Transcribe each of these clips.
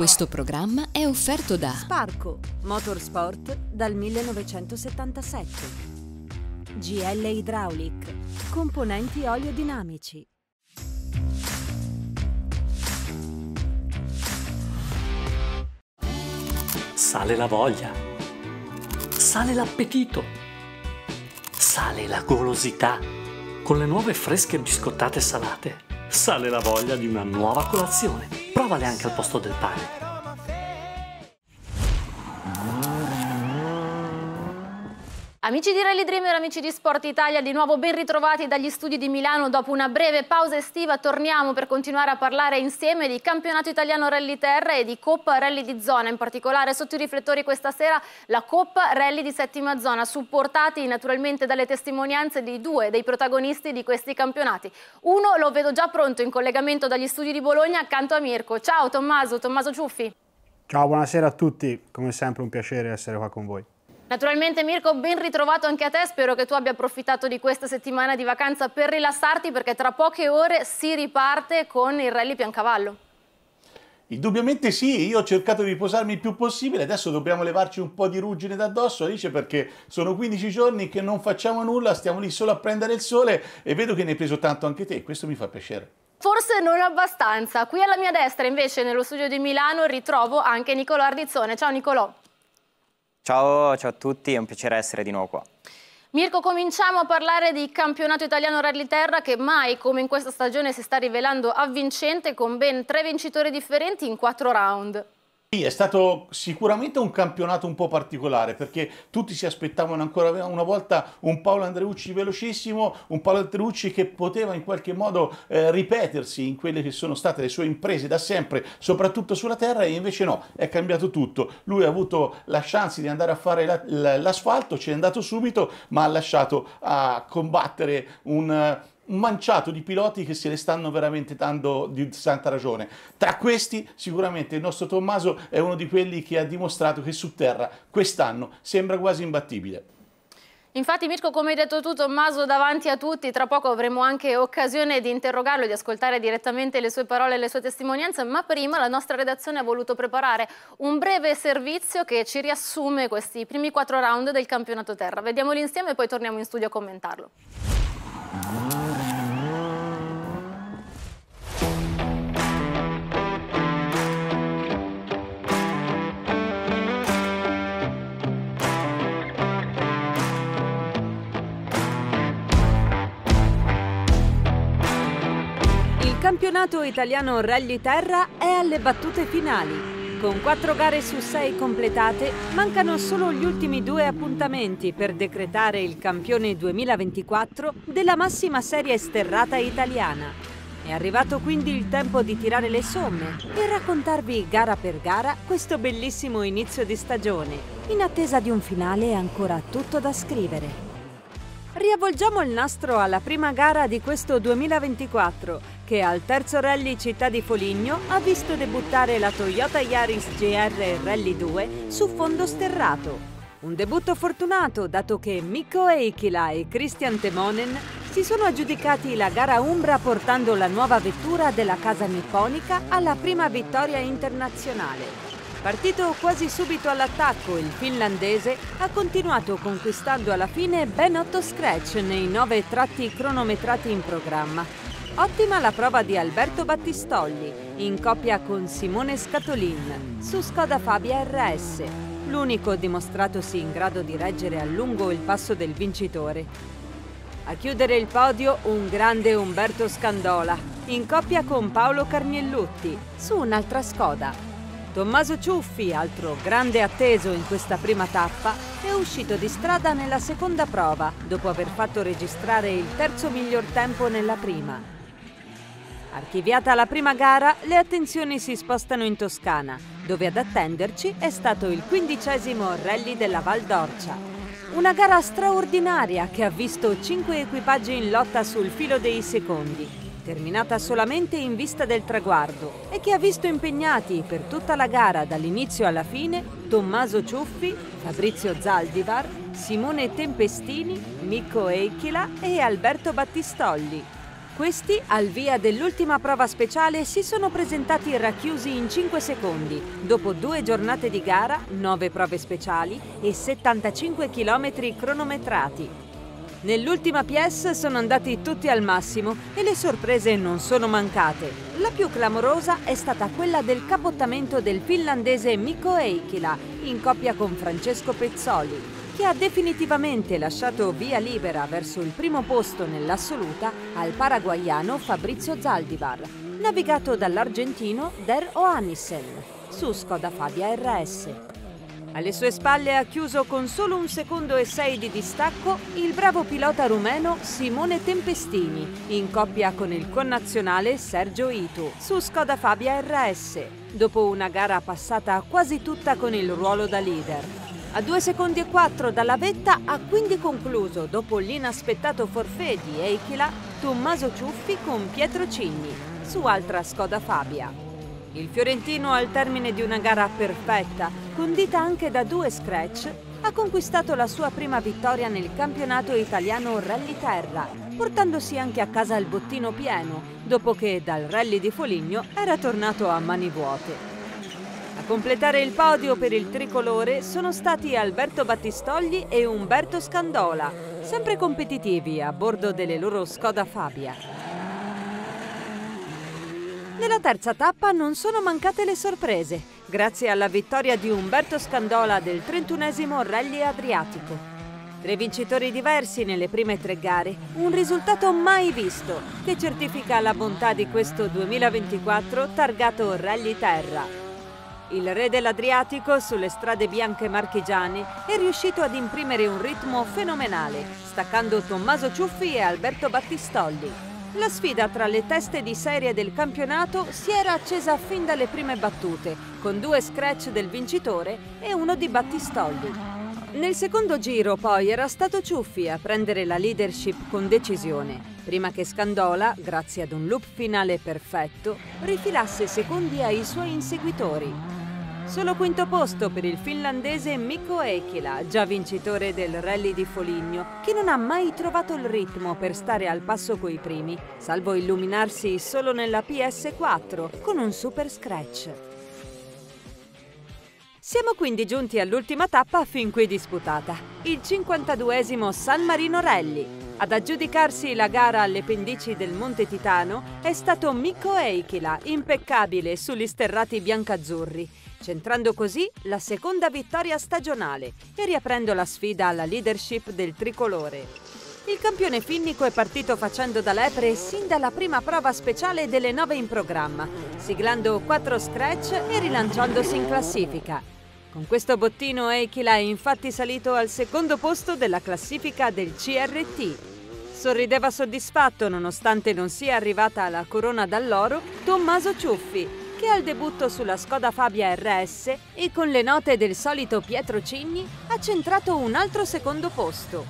Questo programma è offerto da Sparco Motorsport dal 1977. GL Hydraulic, componenti olio dinamici. Sale la voglia. Sale l'appetito. Sale la golosità con le nuove fresche biscottate salate sale la voglia di una nuova colazione. Provale anche al posto del pane. Amici di Rally Dreamer, amici di Sport Italia, di nuovo ben ritrovati dagli studi di Milano. Dopo una breve pausa estiva torniamo per continuare a parlare insieme di campionato italiano Rally Terra e di Coppa Rally di Zona. In particolare sotto i riflettori questa sera la Coppa Rally di Settima Zona, supportati naturalmente dalle testimonianze di due dei protagonisti di questi campionati. Uno lo vedo già pronto in collegamento dagli studi di Bologna accanto a Mirko. Ciao Tommaso, Tommaso Ciuffi. Ciao, buonasera a tutti. Come sempre un piacere essere qua con voi. Naturalmente Mirko, ben ritrovato anche a te, spero che tu abbia approfittato di questa settimana di vacanza per rilassarti perché tra poche ore si riparte con il rally Piancavallo. Indubbiamente sì, io ho cercato di riposarmi il più possibile, adesso dobbiamo levarci un po' di ruggine da addosso, Alice, perché sono 15 giorni che non facciamo nulla, stiamo lì solo a prendere il sole e vedo che ne hai preso tanto anche te, questo mi fa piacere. Forse non abbastanza. Qui alla mia destra, invece, nello studio di Milano, ritrovo anche Nicolò Ardizzone. Ciao Nicolò. Ciao, ciao a tutti, è un piacere essere di nuovo qua. Mirko, cominciamo a parlare di campionato italiano Rally Terra che mai come in questa stagione si sta rivelando avvincente con ben tre vincitori differenti in quattro round. Sì, è stato sicuramente un campionato un po' particolare perché tutti si aspettavano ancora una volta un Paolo Andreucci velocissimo, un Paolo Andreucci che poteva in qualche modo eh, ripetersi in quelle che sono state le sue imprese da sempre, soprattutto sulla terra, e invece no, è cambiato tutto. Lui ha avuto la chance di andare a fare l'asfalto, la, la, ci è andato subito, ma ha lasciato a combattere un un manciato di piloti che se le stanno veramente dando di santa ragione. Tra questi sicuramente il nostro Tommaso è uno di quelli che ha dimostrato che su terra quest'anno sembra quasi imbattibile. Infatti Mirko, come hai detto tu, Tommaso davanti a tutti, tra poco avremo anche occasione di interrogarlo, di ascoltare direttamente le sue parole e le sue testimonianze, ma prima la nostra redazione ha voluto preparare un breve servizio che ci riassume questi primi quattro round del campionato terra. Vediamoli insieme e poi torniamo in studio a commentarlo. campionato italiano Rally Terra è alle battute finali. Con quattro gare su sei completate, mancano solo gli ultimi due appuntamenti per decretare il campione 2024 della massima serie sterrata italiana. È arrivato quindi il tempo di tirare le somme e raccontarvi gara per gara questo bellissimo inizio di stagione, in attesa di un finale ancora tutto da scrivere. Riavvolgiamo il nastro alla prima gara di questo 2024 che al terzo rally Città di Foligno ha visto debuttare la Toyota Yaris GR Rally 2 su fondo sterrato. Un debutto fortunato dato che Mikko Eichila e Christian Temonen si sono aggiudicati la gara Umbra portando la nuova vettura della casa nipponica alla prima vittoria internazionale. Partito quasi subito all'attacco, il finlandese ha continuato conquistando alla fine ben 8 scratch nei 9 tratti cronometrati in programma. Ottima la prova di Alberto Battistogli, in coppia con Simone Scatolin, su Skoda Fabia RS, l'unico dimostratosi in grado di reggere a lungo il passo del vincitore. A chiudere il podio un grande Umberto Scandola, in coppia con Paolo Carniellutti, su un'altra Skoda, Tommaso Ciuffi, altro grande atteso in questa prima tappa, è uscito di strada nella seconda prova, dopo aver fatto registrare il terzo miglior tempo nella prima. Archiviata la prima gara, le attenzioni si spostano in Toscana, dove ad attenderci è stato il quindicesimo rally della Val d'Orcia. Una gara straordinaria che ha visto cinque equipaggi in lotta sul filo dei secondi, terminata solamente in vista del traguardo e che ha visto impegnati per tutta la gara dall'inizio alla fine Tommaso Ciuffi, Fabrizio Zaldivar, Simone Tempestini, Mico Eichila e Alberto Battistolli. Questi, al via dell'ultima prova speciale, si sono presentati racchiusi in 5 secondi, dopo due giornate di gara, 9 prove speciali e 75 km cronometrati. Nell'ultima pièce sono andati tutti al massimo e le sorprese non sono mancate. La più clamorosa è stata quella del capottamento del finlandese Mikko Eikkila in coppia con Francesco Pezzoli, che ha definitivamente lasciato via libera verso il primo posto nell'assoluta al paraguaiano Fabrizio Zaldivar, navigato dall'argentino Der Oanissen su Skoda Fabia RS. Alle sue spalle ha chiuso con solo un secondo e sei di distacco il bravo pilota rumeno Simone Tempestini, in coppia con il connazionale Sergio Itu, su Skoda Fabia RS, dopo una gara passata quasi tutta con il ruolo da leader. A 2 secondi e 4 dalla vetta ha quindi concluso, dopo l'inaspettato forfè di Eichila, Tommaso Ciuffi con Pietro Cigni, su altra Skoda Fabia. Il fiorentino al termine di una gara perfetta, condita anche da due scratch, ha conquistato la sua prima vittoria nel campionato italiano Rally Terra, portandosi anche a casa il bottino pieno, dopo che dal Rally di Foligno era tornato a mani vuote. A completare il podio per il tricolore sono stati Alberto Battistogli e Umberto Scandola, sempre competitivi a bordo delle loro Skoda Fabia. Nella terza tappa non sono mancate le sorprese, grazie alla vittoria di Umberto Scandola del 31 Rally Adriatico. Tre vincitori diversi nelle prime tre gare, un risultato mai visto, che certifica la bontà di questo 2024 targato Rally Terra. Il re dell'Adriatico sulle strade bianche marchigiane è riuscito ad imprimere un ritmo fenomenale, staccando Tommaso Ciuffi e Alberto Battistolli. La sfida tra le teste di serie del campionato si era accesa fin dalle prime battute, con due scratch del vincitore e uno di Battistolli. Nel secondo giro poi era stato Ciuffi a prendere la leadership con decisione, prima che Scandola, grazie ad un loop finale perfetto, rifilasse secondi ai suoi inseguitori. Solo quinto posto per il finlandese Mikko Ekila, già vincitore del rally di Foligno, che non ha mai trovato il ritmo per stare al passo coi primi, salvo illuminarsi solo nella PS4 con un super scratch. Siamo quindi giunti all'ultima tappa fin qui disputata, il 52esimo San Marino Rally. Ad aggiudicarsi la gara alle pendici del Monte Titano è stato Mikko Eichila, impeccabile sugli sterrati biancazzurri, centrando così la seconda vittoria stagionale e riaprendo la sfida alla leadership del tricolore. Il campione finnico è partito facendo da lepre sin dalla prima prova speciale delle nove in programma, siglando quattro scratch e rilanciandosi in classifica. Con questo bottino Eichila è infatti salito al secondo posto della classifica del CRT, Sorrideva soddisfatto nonostante non sia arrivata alla corona d'alloro Tommaso Ciuffi, che al debutto sulla Skoda Fabia RS e con le note del solito Pietro Cigni ha centrato un altro secondo posto.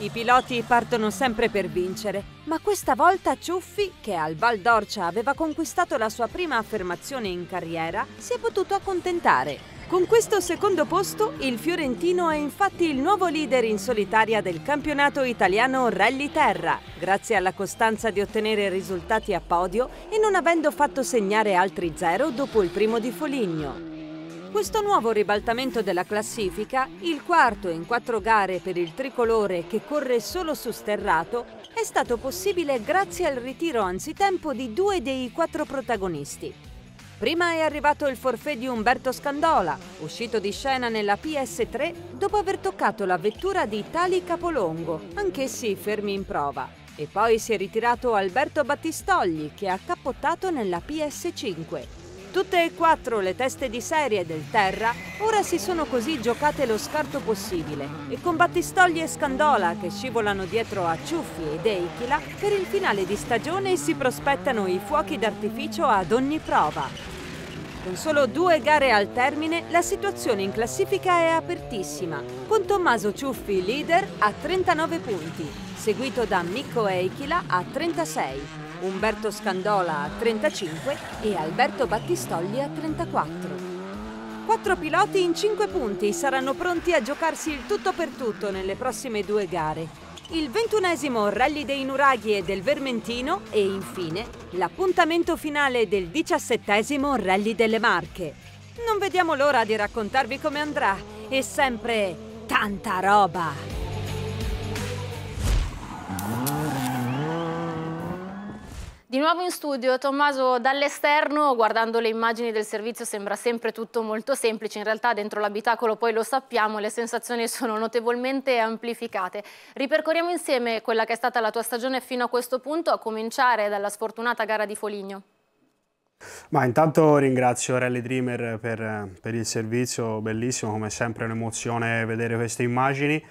I piloti partono sempre per vincere, ma questa volta Ciuffi, che al Val d'Orcia aveva conquistato la sua prima affermazione in carriera, si è potuto accontentare. Con questo secondo posto il fiorentino è infatti il nuovo leader in solitaria del campionato italiano Rally Terra, grazie alla costanza di ottenere risultati a podio e non avendo fatto segnare altri zero dopo il primo di Foligno. Questo nuovo ribaltamento della classifica, il quarto in quattro gare per il tricolore che corre solo su sterrato, è stato possibile grazie al ritiro anzitempo di due dei quattro protagonisti, Prima è arrivato il forfè di Umberto Scandola, uscito di scena nella PS3 dopo aver toccato la vettura di Tali Capolongo, anch'essi fermi in prova. E poi si è ritirato Alberto Battistogli che ha cappottato nella PS5. Tutte e quattro le teste di serie del Terra ora si sono così giocate lo scarto possibile e con Battistogli e Scandola che scivolano dietro a Ciuffi ed Eichila per il finale di stagione si prospettano i fuochi d'artificio ad ogni prova. Con solo due gare al termine la situazione in classifica è apertissima, con Tommaso Ciuffi leader a 39 punti, seguito da Mikko Eichila a 36 Umberto Scandola a 35 e Alberto Battistogli a 34. Quattro piloti in cinque punti saranno pronti a giocarsi il tutto per tutto nelle prossime due gare. Il ventunesimo Rally dei Nuraghi e del Vermentino e infine l'appuntamento finale del diciassettesimo Rally delle Marche. Non vediamo l'ora di raccontarvi come andrà e sempre tanta roba! Di nuovo in studio, Tommaso, dall'esterno, guardando le immagini del servizio sembra sempre tutto molto semplice, in realtà dentro l'abitacolo poi lo sappiamo, le sensazioni sono notevolmente amplificate. Ripercorriamo insieme quella che è stata la tua stagione fino a questo punto, a cominciare dalla sfortunata gara di Foligno. Ma intanto ringrazio Rally Dreamer per, per il servizio, bellissimo, come sempre un'emozione vedere queste immagini.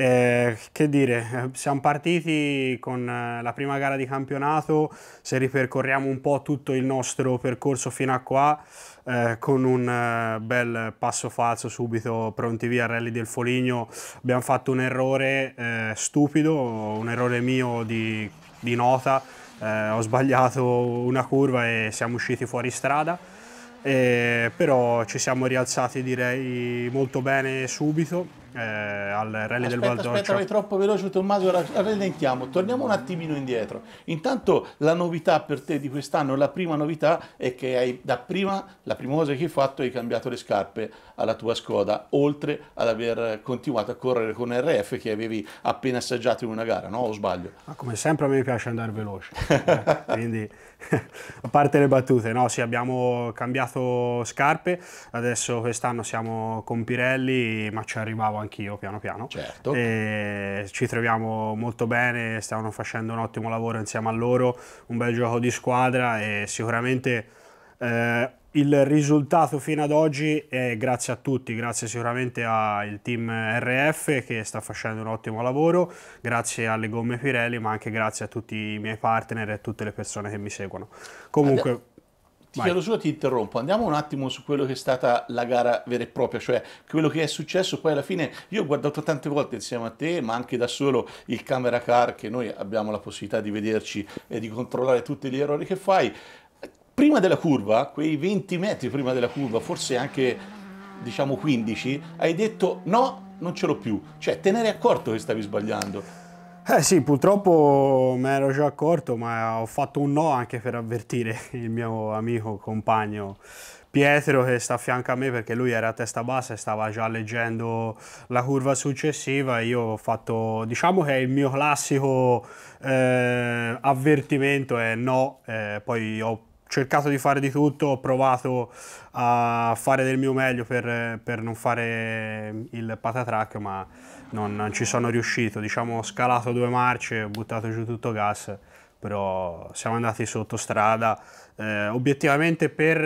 Eh, che dire, eh, siamo partiti con eh, la prima gara di campionato, se ripercorriamo un po' tutto il nostro percorso fino a qua, eh, con un eh, bel passo falso subito pronti via al rally del Foligno, abbiamo fatto un errore eh, stupido, un errore mio di, di nota, ho sbagliato una curva e siamo usciti fuori strada. però ci siamo rialzati direi molto bene subito eh, al rally aspetta, del Valdorcio. Aspetta, vai troppo veloce Tommaso, rallentiamo, torniamo un attimino indietro. Intanto la novità per te di quest'anno, la prima novità è che hai da prima, la prima cosa che hai fatto hai cambiato le scarpe alla tua Skoda, oltre ad aver continuato a correre con RF che avevi appena assaggiato in una gara, no? O sbaglio? Ma come sempre a me piace andare veloce, eh, quindi a parte le battute, no? Sì, abbiamo cambiato scarpe, adesso quest'anno siamo con Pirelli, ma ci arrivava anch'io piano piano. Certo. E ci troviamo molto bene, stanno facendo un ottimo lavoro insieme a loro, un bel gioco di squadra e sicuramente eh, il risultato fino ad oggi è grazie a tutti, grazie sicuramente al team RF che sta facendo un ottimo lavoro, grazie alle gomme Pirelli, ma anche grazie a tutti i miei partner e a tutte le persone che mi seguono. Comunque ti chiedo solo, ti interrompo. Andiamo un attimo su quello che è stata la gara vera e propria, cioè quello che è successo poi alla fine. Io ho guardato tante volte insieme a te, ma anche da solo il camera car che noi abbiamo la possibilità di vederci e di controllare tutti gli errori che fai. Prima della curva, quei 20 metri prima della curva, forse anche diciamo 15, hai detto no, non ce l'ho più. Cioè, te ne eri accorto che stavi sbagliando eh sì, purtroppo me ero già accorto, ma ho fatto un no anche per avvertire il mio amico, compagno Pietro che sta a fianco a me perché lui era a testa bassa e stava già leggendo la curva successiva. Io ho fatto, diciamo che è il mio classico eh, avvertimento è no, eh, poi ho cercato di fare di tutto, ho provato a fare del mio meglio per, per non fare il patatrack, ma non, non, ci sono riuscito. Diciamo, ho scalato due marce, ho buttato giù tutto gas, però siamo andati sottostrada. Eh, obiettivamente per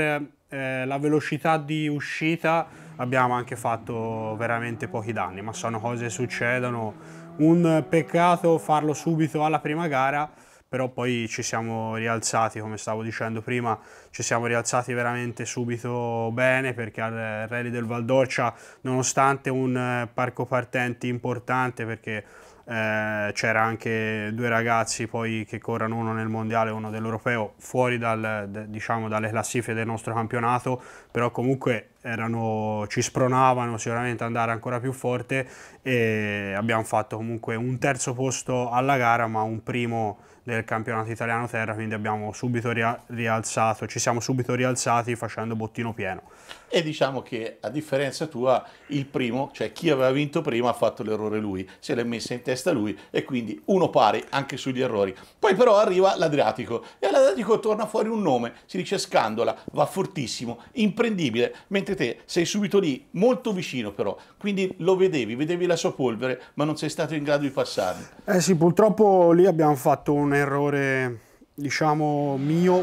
eh, la velocità di uscita abbiamo anche fatto veramente pochi danni, ma sono cose che succedono. Un peccato farlo subito alla prima gara, però poi ci siamo rialzati, come stavo dicendo prima, ci siamo rialzati veramente subito bene perché al Rally del Valdorcia, nonostante un eh, parco partenti importante, perché eh, c'era anche due ragazzi poi che corrono uno nel mondiale e uno dell'europeo fuori dal, diciamo, dalle classifiche del nostro campionato però comunque erano, ci spronavano sicuramente ad andare ancora più forte e abbiamo fatto comunque un terzo posto alla gara ma un primo del campionato italiano terra, quindi abbiamo subito rialzato, ci siamo subito rialzati facendo bottino pieno. E diciamo che a differenza tua il primo, cioè chi aveva vinto prima ha fatto l'errore lui, se l'è messa in testa lui e quindi uno pari anche sugli errori. Poi però arriva l'Adriatico e all'Adriatico torna fuori un nome, si dice Scandola, va fortissimo, imprendibile, mentre te sei subito lì, molto vicino però, quindi lo vedevi, vedevi la sua polvere, ma non sei stato in grado di passarlo. Eh sì, purtroppo lì abbiamo fatto un come errore, diciamo, mio,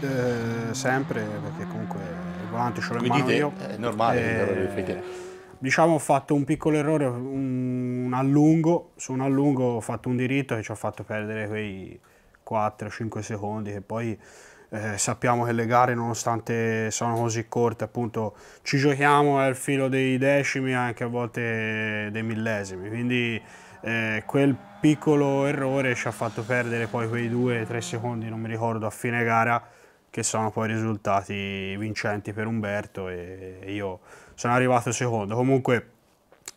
eh, sempre, perché comunque il volante ce l'ho in mano io. Eh, è normale, eh, diciamo ho fatto un piccolo errore, un, un allungo, su un allungo ho fatto un diritto che ci ha fatto perdere quei 4-5 secondi che poi... Eh, sappiamo che le gare nonostante sono così corte appunto ci giochiamo al filo dei decimi anche a volte dei millesimi quindi eh, quel piccolo errore ci ha fatto perdere poi quei 2-3 secondi, non mi ricordo, a fine gara che sono poi risultati vincenti per Umberto e io sono arrivato secondo. Comunque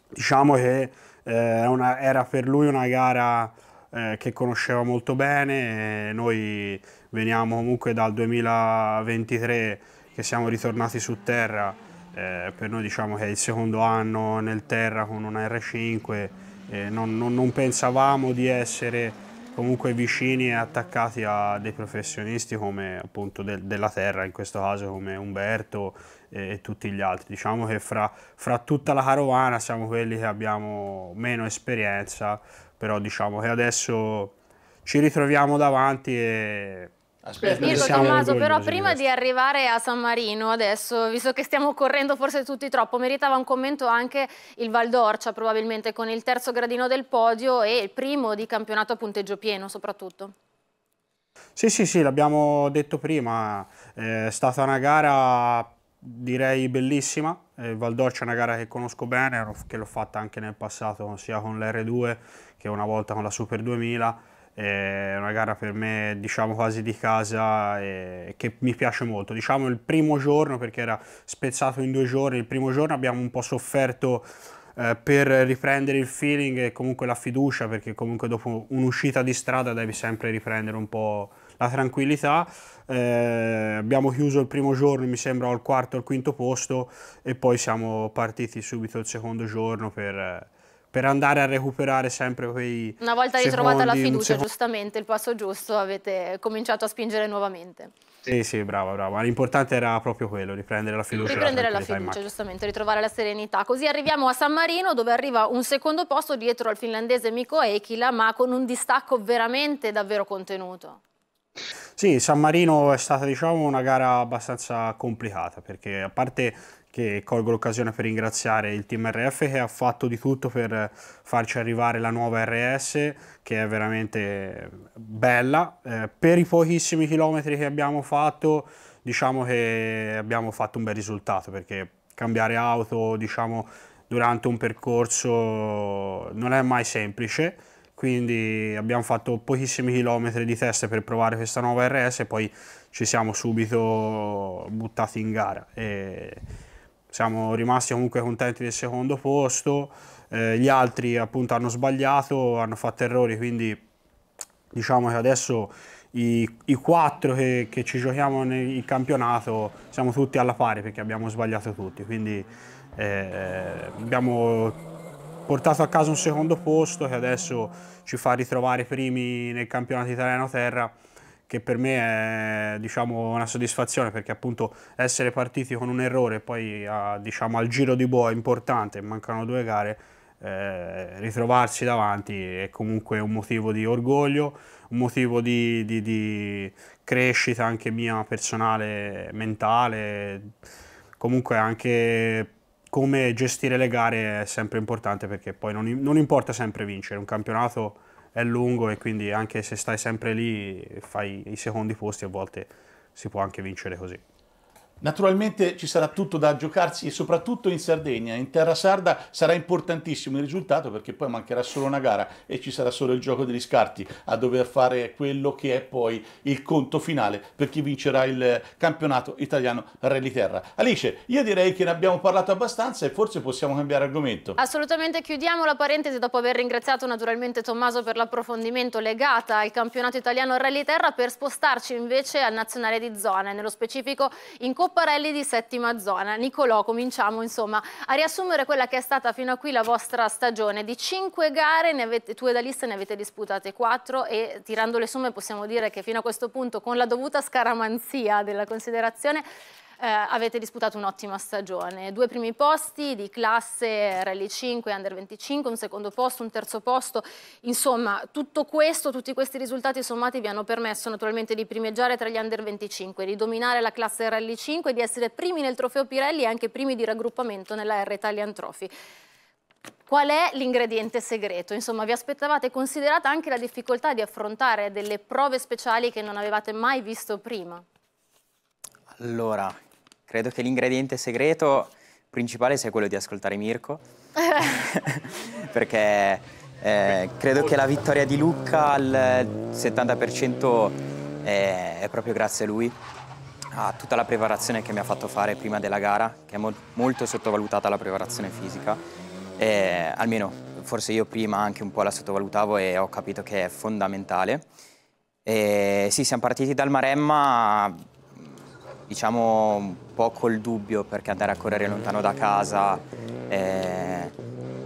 diciamo che eh, una, era per lui una gara eh, che conosceva molto bene, noi veniamo comunque dal 2023 che siamo ritornati su terra, eh, per noi diciamo che è il secondo anno nel terra con una R5 eh, non, non, non, pensavamo di essere comunque vicini e attaccati a dei professionisti come appunto de, della terra, in questo caso come Umberto e, e tutti gli altri. Diciamo che fra, fra tutta la carovana siamo quelli che abbiamo meno esperienza, però diciamo che adesso ci ritroviamo davanti e Aspetta, Mirko Tommaso, però prima di arrivare a San Marino adesso, visto che stiamo correndo forse tutti troppo, meritava un commento anche il Val d'Orcia probabilmente con il terzo gradino del podio e il primo di campionato a punteggio pieno soprattutto. Sì, sì, sì, l'abbiamo detto prima, eh, è stata una gara direi bellissima, eh, il Val d'Orcia è una gara che conosco bene, che l'ho fatta anche nel passato sia con l'R2 che una volta con la Super 2000 è una gara per me diciamo quasi di casa e che mi piace molto diciamo il primo giorno perché era spezzato in due giorni il primo giorno abbiamo un po' sofferto eh, per riprendere il feeling e comunque la fiducia perché comunque dopo un'uscita di strada devi sempre riprendere un po' la tranquillità eh, abbiamo chiuso il primo giorno mi sembra al quarto o al quinto posto e poi siamo partiti subito il secondo giorno per eh, per andare a recuperare sempre quei Una volta ritrovata la fiducia, giustamente, il passo giusto, avete cominciato a spingere nuovamente. Sì, sì, brava, brava. L'importante era proprio quello, riprendere la fiducia. Riprendere la, la fiducia, giustamente, ritrovare la serenità. Così arriviamo a San Marino dove arriva un secondo posto dietro al finlandese Miko Eikila, ma con un distacco veramente davvero contenuto. Sì, San Marino è stata diciamo una gara abbastanza complicata perché a parte che colgo l'occasione per ringraziare il team RF che ha fatto di tutto per farci arrivare la nuova RS che è veramente bella. Eh, per i pochissimi chilometri che abbiamo fatto diciamo che abbiamo fatto un bel risultato perché cambiare auto diciamo, durante un percorso non è mai semplice quindi abbiamo fatto pochissimi chilometri di test per provare questa nuova RS e poi ci siamo subito buttati in gara e siamo rimasti comunque contenti del secondo posto, eh, gli altri appunto hanno sbagliato, hanno fatto errori, quindi diciamo che adesso i, i quattro che, che, ci giochiamo nel campionato siamo tutti alla pari perché abbiamo sbagliato tutti, quindi eh, abbiamo portato a casa un secondo posto che adesso ci fa ritrovare primi nel campionato italiano terra che per me è diciamo, una soddisfazione perché appunto essere partiti con un errore e poi a, diciamo, al giro di boa importante, mancano due gare, eh, ritrovarsi davanti è comunque un motivo di orgoglio, un motivo di, di, di crescita anche mia personale, mentale, comunque anche come gestire le gare è sempre importante perché poi non, non importa sempre vincere un campionato è lungo e quindi anche se stai sempre lì fai i secondi posti a volte si può anche vincere così. Naturalmente ci sarà tutto da giocarsi e soprattutto in Sardegna, in terra sarda sarà importantissimo il risultato perché poi mancherà solo una gara e ci sarà solo il gioco degli scarti a dover fare quello che è poi il conto finale per chi vincerà il campionato italiano Rally Terra. Alice, io direi che ne abbiamo parlato abbastanza e forse possiamo cambiare argomento. Assolutamente chiudiamo la parentesi dopo aver ringraziato naturalmente Tommaso per l'approfondimento legata al campionato italiano Rally Terra per spostarci invece al nazionale di zona nello specifico in Coppa Copparelli di settima zona. Nicolò, cominciamo insomma a riassumere quella che è stata fino a qui la vostra stagione. Di cinque gare, ne avete, tu e Dalista ne avete disputate quattro e tirando le somme possiamo dire che fino a questo punto con la dovuta scaramanzia della considerazione eh, avete disputato un'ottima stagione. Due primi posti di classe Rally 5 Under 25, un secondo posto, un terzo posto. Insomma, tutto questo, tutti questi risultati sommati vi hanno permesso naturalmente di primeggiare tra gli Under 25, di dominare la classe Rally 5, di essere primi nel trofeo Pirelli e anche primi di raggruppamento nella R Italian Trophy. Qual è l'ingrediente segreto? Insomma, vi aspettavate considerata anche la difficoltà di affrontare delle prove speciali che non avevate mai visto prima? Allora, Credo che l'ingrediente segreto principale sia quello di ascoltare Mirko, perché eh, credo che la vittoria di Lucca al 70% è, eh, è, proprio grazie a lui, a tutta la preparazione che mi ha fatto fare prima della gara, che è mo molto sottovalutata la preparazione fisica, e, almeno forse io prima anche un po' la sottovalutavo e ho capito che è fondamentale. E, sì, siamo partiti dal Maremma diciamo un po' col dubbio perché andare a correre lontano da casa eh,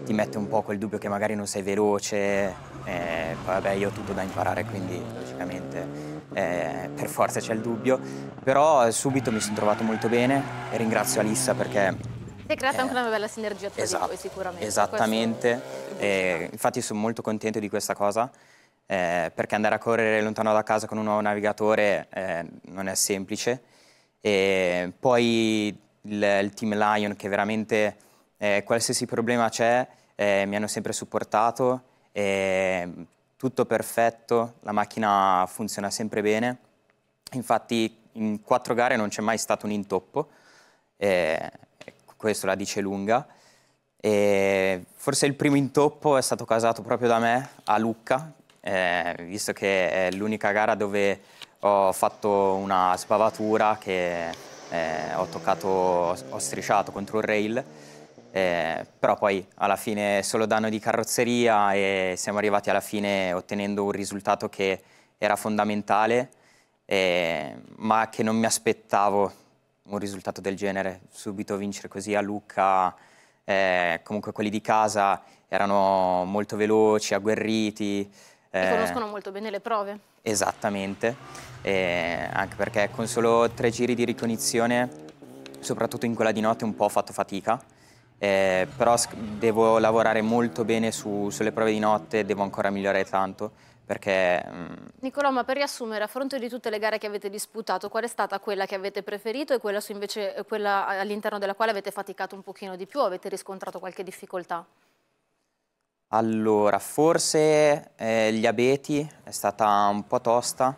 ti mette un po' quel dubbio che magari non sei veloce, eh, vabbè io ho tutto da imparare quindi logicamente eh, per forza c'è il dubbio, però subito mi sono trovato molto bene e ringrazio Alissa perché si è creata eh, anche una bella sinergia tra esatto, voi sicuramente. Esattamente, eh, infatti sono molto contento di questa cosa. Eh, perché andare a correre lontano da casa con un nuovo navigatore eh, non è semplice e poi il, il team Lion che veramente eh, qualsiasi problema c'è eh, mi hanno sempre supportato, eh, tutto perfetto, la macchina funziona sempre bene. Infatti in quattro gare non c'è mai stato un intoppo, questo la dice lunga. E forse il primo intoppo è stato causato proprio da me a Lucca, eh, visto che è l'unica gara dove ho fatto una spavatura che eh, ho toccato, ho strisciato contro un rail, eh, però poi alla fine solo danno di carrozzeria e siamo arrivati alla fine ottenendo un risultato che era fondamentale, eh, ma che non mi aspettavo un risultato del genere, subito vincere così a Lucca, eh, comunque quelli di casa erano molto veloci, agguerriti, eh, e conoscono molto bene le prove. Esattamente, eh, anche perché con solo tre giri di ricognizione, soprattutto in quella di notte, un po' ho fatto fatica. Eh, però devo lavorare molto bene su, sulle prove di notte, devo ancora migliorare tanto perché... Mm, Nicolò, ma per riassumere, a fronte di tutte le gare che avete disputato, qual è stata quella che avete preferito e quella, quella all'interno della quale avete faticato un pochino di più, avete riscontrato qualche difficoltà? Allora, forse eh, gli abeti è stata un po' tosta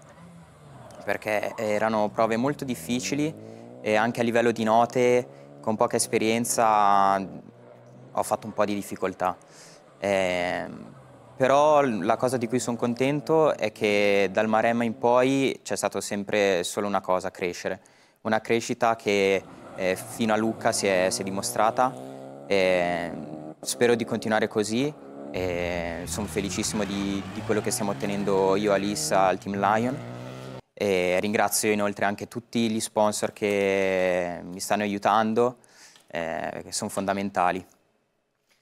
perché erano prove molto difficili e anche a livello di note, con poca esperienza, ho fatto un po' di difficoltà. Eh, però la cosa di cui sono contento è che dal Maremma in poi c'è stato sempre solo una cosa, crescere. Una crescita che eh, fino a Lucca si è, si è dimostrata. Eh, spero di continuare così e sono felicissimo di, di, quello che stiamo ottenendo io e Alissa al Team Lion. E ringrazio inoltre anche tutti gli sponsor che mi stanno aiutando, eh, che sono fondamentali.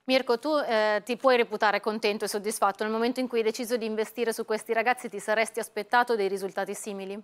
Mirko, tu eh, ti puoi reputare contento e soddisfatto nel momento in cui hai deciso di investire su questi ragazzi, ti saresti aspettato dei risultati simili?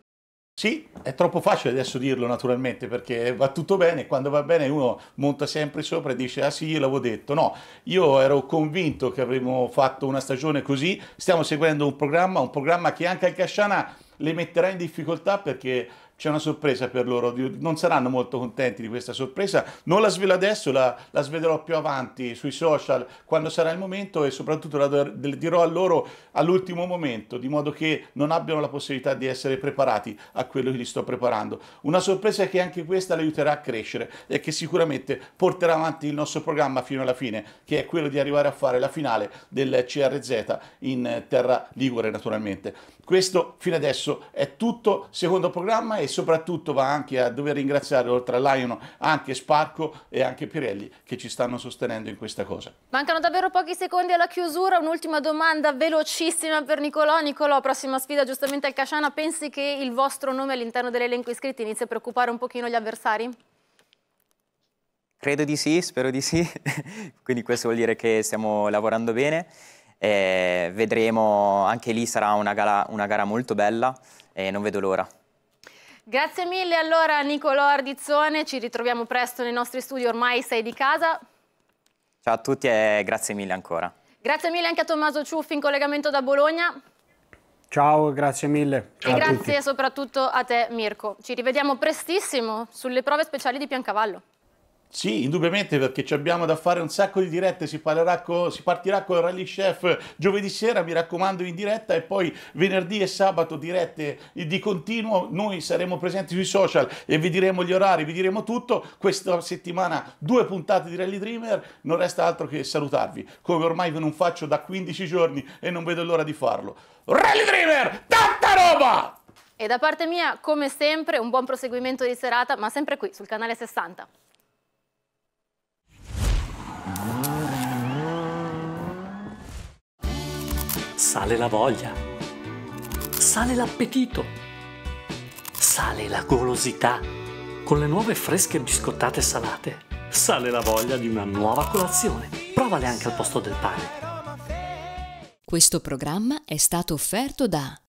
Sì, è troppo facile adesso dirlo naturalmente perché va tutto bene, quando va bene uno monta sempre sopra e dice ah sì, io l'avevo detto. No, io ero convinto che avremmo fatto una stagione così, stiamo seguendo un programma, un programma che anche al Casciana le metterà in difficoltà perché c'è una sorpresa per loro, non saranno molto contenti di questa sorpresa, non la svelo adesso, la, la svelerò più avanti sui social quando sarà il momento e soprattutto la dirò a loro all'ultimo momento, di modo che non abbiano la possibilità di essere preparati a quello che gli sto preparando. Una sorpresa che anche questa le aiuterà a crescere e che sicuramente porterà avanti il nostro programma fino alla fine, che è quello di arrivare a fare la finale del CRZ in eh, terra ligure naturalmente. Questo fino adesso è tutto secondo programma e soprattutto va anche a dover ringraziare oltre a Lion anche Sparco e anche Pirelli che ci stanno sostenendo in questa cosa. Mancano davvero pochi secondi alla chiusura, un'ultima domanda velocissima per Nicolò. Nicolò, prossima sfida giustamente al Casciana, pensi che il vostro nome all'interno dell'elenco iscritti inizi a preoccupare un pochino gli avversari? Credo di sì, spero di sì, quindi questo vuol dire che stiamo lavorando bene eh, vedremo, anche lì sarà una, gala, una gara molto bella e non vedo l'ora. Grazie mille allora Nicolò Ardizzone, ci ritroviamo presto nei nostri studi, ormai sei di casa. Ciao a tutti e grazie mille ancora. Grazie mille anche a Tommaso Ciuffi in collegamento da Bologna. Ciao, grazie mille. E a grazie tutti. soprattutto a te Mirko. Ci rivediamo prestissimo sulle prove speciali di Piancavallo. Sì, indubbiamente perché ci abbiamo da fare un sacco di dirette, si, co, si, partirà con il Rally Chef giovedì sera, mi raccomando in diretta e poi venerdì e sabato dirette di continuo, noi saremo presenti sui social e vi diremo gli orari, vi diremo tutto, questa settimana due puntate di Rally Dreamer, non resta altro che salutarvi, come ormai non faccio da 15 giorni e non vedo l'ora di farlo. Rally Dreamer, tanta roba! E da parte mia, come sempre, un buon proseguimento di serata, ma sempre qui sul canale 60. Sale la voglia. Sale l'appetito. Sale la golosità. Con le nuove fresche biscottate salate, sale la voglia di una nuova colazione. Provale anche al posto del pane. Questo programma è stato offerto da